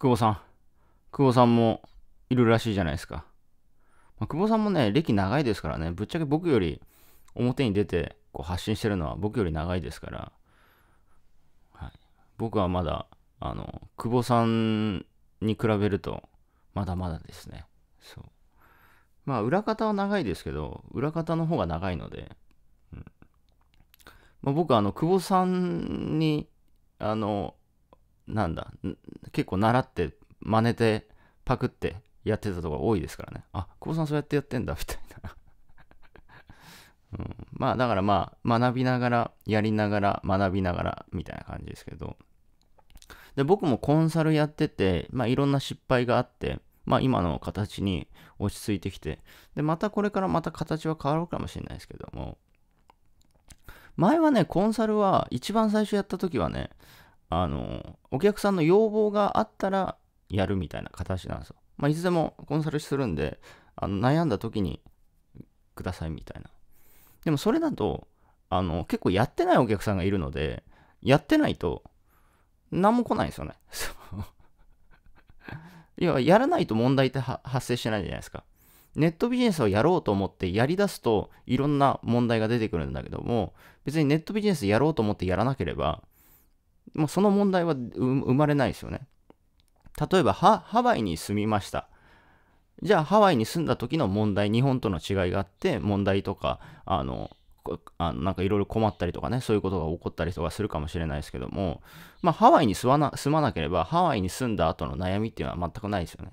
久保さん。久保さんもいるらしいじゃないですか。まあ、久保さんもね、歴長いですからね、ぶっちゃけ僕より表に出てこう発信してるのは僕より長いですから、はい、僕はまだ、あの、久保さんに比べると、まだまだですね。そう。まあ、裏方は長いですけど、裏方の方が長いので、うんまあ、僕はあの、久保さんに、あの、なんだ、結構習って、真似て、パクってやってたとこ多いですからね。あ、久保さんそうやってやってんだ、みたいな。うん、まあだからまあ学びながらやりながら学びながらみたいな感じですけどで僕もコンサルやってて、まあ、いろんな失敗があってまあ今の形に落ち着いてきてでまたこれからまた形は変わるかもしれないですけども前はねコンサルは一番最初やった時はねあの、お客さんの要望があったらやるみたいな形なんですよ。まあ、いつでもコンサルするんで、あの悩んだ時にくださいみたいな。でもそれだと、あの、結構やってないお客さんがいるので、やってないと、何も来ないんですよね。い や、やらないと問題って発生しないじゃないですか。ネットビジネスをやろうと思ってやり出すといろんな問題が出てくるんだけども、別にネットビジネスやろうと思ってやらなければ、もうその問題は生まれないですよね。例えばハ、ハワイに住みました。じゃあ、ハワイに住んだ時の問題、日本との違いがあって、問題とか、あの、あなんかいろいろ困ったりとかね、そういうことが起こったりとかするかもしれないですけども、まあ、ハワイに住まな住まなければ、ハワイに住んだ後の悩みっていうのは全くないですよね。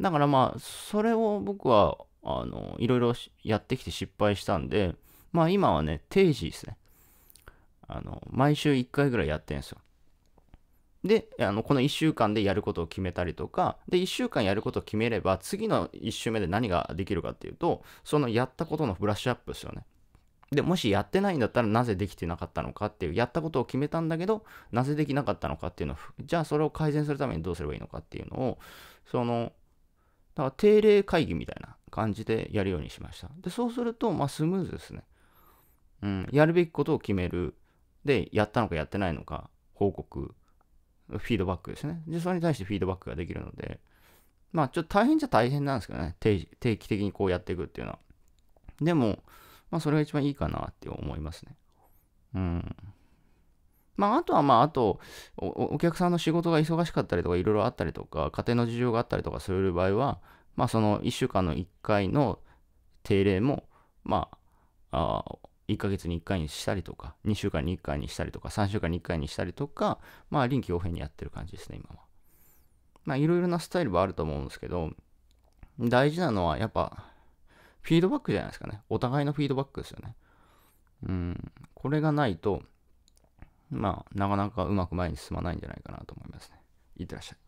だからまあ、それを僕は、あの、いろいろやってきて失敗したんで、まあ今はね、定時ですね。あの、毎週1回ぐらいやってんすよ。で、あの、この1週間でやることを決めたりとか、で、1週間やることを決めれば、次の1週目で何ができるかっていうと、そのやったことのブラッシュアップですよね。で、もしやってないんだったらなぜできてなかったのかっていう、やったことを決めたんだけど、なぜできなかったのかっていうのを、じゃあそれを改善するためにどうすればいいのかっていうのを、その、だから定例会議みたいな感じでやるようにしました。で、そうすると、まあスムーズですね。うん、やるべきことを決める。で、やったのかやってないのか、報告、フィードバックですね。で、それに対してフィードバックができるので、まあ、ちょっと大変じゃ大変なんですけどね。定期的にこうやっていくっていうのは。でも、まあ、それが一番いいかなって思いますね。うん。まあ、あとは、まあ、あとお、お客さんの仕事が忙しかったりとか、いろいろあったりとか、家庭の事情があったりとかする場合は、まあ、その1週間の1回の定例も、まあ、あ1ヶ月に1回にしたりとか、2週間に1回にしたりとか、3週間に1回にしたりとか、まあ臨機応変にやってる感じですね、今は。まあいろいろなスタイルはあると思うんですけど、大事なのはやっぱ、フィードバックじゃないですかね。お互いのフィードバックですよね。うん、これがないと、まあなかなかうまく前に進まないんじゃないかなと思いますね。いってらっしゃい。